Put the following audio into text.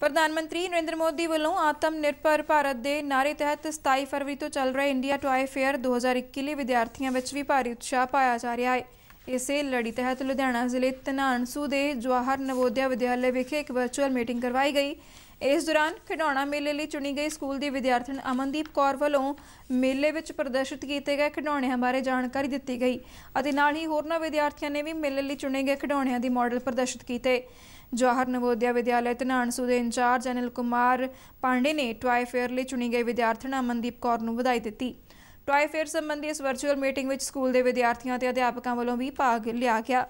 ਪ੍ਰਧਾਨ ਮੰਤਰੀ ਨਰਿੰਦਰ ਮੋਦੀ ਵੱਲੋਂ ਆਤਮ ਨਿਰਭਰ ਭਾਰਤ ਦੇ ਨਾਰੇ ਤਹਿਤ 27 ਫਰਵਰੀ ਤੋਂ ਚੱਲ ਰਿਹਾ ਇੰਡੀਆ ਟੌਏ ਫੇਅਰ 2021 ਲਈ ਵਿਦਿਆਰਥੀਆਂ ਵਿੱਚ ਵੀ ਭਾਰੀ ਉਤਸ਼ਾਹ ਪਾਇਆ ਜਾ ਰਿਹਾ ਹੈ ਇਸੇ ਲੜੀ ਤਹਿਤ ਲੁਧਿਆਣਾ ਜ਼ਿਲ੍ਹੇ ਤਨਾਨਸੂ ਦੇ ਜਵਾਹਰ ਨਵੋਦਿਆ ਵਿਦਿਆਲੇ ਵਿਖੇ ਇੱਕ ਵਰਚੁਅਲ ਮੀਟਿੰਗ ਕਰਵਾਈ ਗਈ ਇਸ ਦੌਰਾਨ ਖਿਡੌਣਾ ਮੇਲੇ ਲਈ ਚੁਣੀ ਗਈ ਸਕੂਲ ਦੀ ਵਿਦਿਆਰਥਣ ਅਮਨਦੀਪ ਕੌਰ ਵੱਲੋਂ ਮੇਲੇ ਵਿੱਚ ਪ੍ਰਦਰਸ਼ਿਤ ਕੀਤੇ ਗਏ ਖਿਡੌਣਿਆਂ ਬਾਰੇ ਜਾਣਕਾਰੀ ਦਿੱਤੀ ਗਈ ਅਤੇ ਨਾਲ ਹੀ ਹੋਰਨਾਂ ਵਿਦਿਆਰਥੀਆਂ ਨੇ ਵੀ ਮੇਲੇ ਲਈ ਚੁਣੇ ਗਏ ਖਿਡੌਣਿਆਂ ਦੀ ਮਾਡਲ ਪ੍ਰਦਰਸ਼ਿਤ ਕੀਤੇ ਜਵਾਹਰ ਨਵੋਦਿਆ ਵਿਦਿਆਲੇ ਤਨਾਨਸੂ ਦੇ ਇੰਚਾਰਜ ਅਨਿਲ ਕੁਮਾਰ ਪਾਂਡੇ ਨੇ ਟਵਾਈ ਫੇਅਰ ਲਈ ਚੁਣੀ ਗਈ ਵਿਦਿਆਰਥਣ ਅਮਨਦੀਪ ਕੌਰ ਨੂੰ ਵਧਾਈ ਦਿੱਤੀ ਟੋਏ ਫੇਅਰ ਸੰਬੰਧੀ ਇਸ ਵਰਚੁਅਲ ਮੀਟਿੰਗ ਵਿੱਚ ਸਕੂਲ ਦੇ ਵਿਦਿਆਰਥੀਆਂ ਤੇ ਅਧਿਆਪਕਾਂ ਵੱਲੋਂ ਵੀ ਭਾਗ ਲਿਆ ਗਿਆ